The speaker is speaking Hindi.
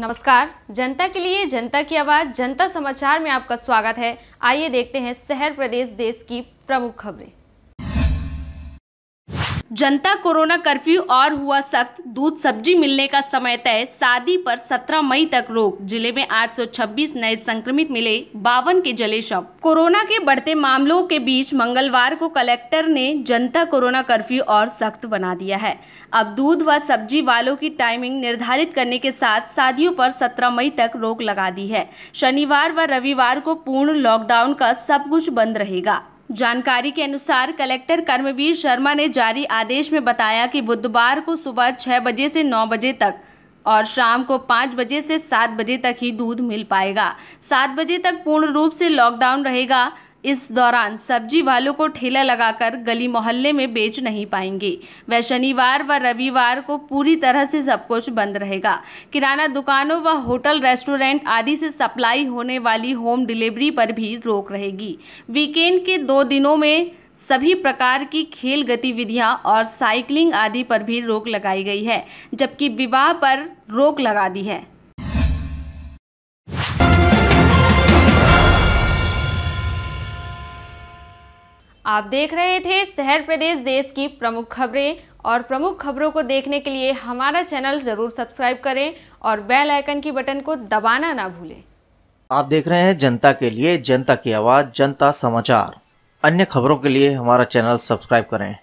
नमस्कार जनता के लिए जनता की आवाज जनता समाचार में आपका स्वागत है आइए देखते हैं शहर प्रदेश देश की प्रमुख खबरें जनता कोरोना कर्फ्यू और हुआ सख्त दूध सब्जी मिलने का समय तय शादी पर 17 मई तक रोक जिले में 826 नए संक्रमित मिले बावन के जले शव कोरोना के बढ़ते मामलों के बीच मंगलवार को कलेक्टर ने जनता कोरोना कर्फ्यू और सख्त बना दिया है अब दूध व सब्जी वालों की टाइमिंग निर्धारित करने के साथ शादियों पर सत्रह मई तक रोक लगा दी है शनिवार व रविवार को पूर्ण लॉकडाउन का सब कुछ बंद रहेगा जानकारी के अनुसार कलेक्टर कर्मवीर शर्मा ने जारी आदेश में बताया कि बुधवार को सुबह छः बजे से नौ बजे तक और शाम को पाँच बजे से सात बजे तक ही दूध मिल पाएगा सात बजे तक पूर्ण रूप से लॉकडाउन रहेगा इस दौरान सब्जी वालों को ठेला लगाकर गली मोहल्ले में बेच नहीं पाएंगे वह शनिवार व रविवार को पूरी तरह से सब कुछ बंद रहेगा किराना दुकानों व होटल रेस्टोरेंट आदि से सप्लाई होने वाली होम डिलीवरी पर भी रोक रहेगी वीकेंड के दो दिनों में सभी प्रकार की खेल गतिविधियां और साइकिलिंग आदि पर भी रोक लगाई गई है जबकि विवाह पर रोक लगा दी है आप देख रहे थे शहर प्रदेश देश की प्रमुख खबरें और प्रमुख खबरों को देखने के लिए हमारा चैनल ज़रूर सब्सक्राइब करें और बेल आइकन की बटन को दबाना ना भूलें आप देख रहे हैं जनता के लिए जनता की आवाज़ जनता समाचार अन्य खबरों के लिए हमारा चैनल सब्सक्राइब करें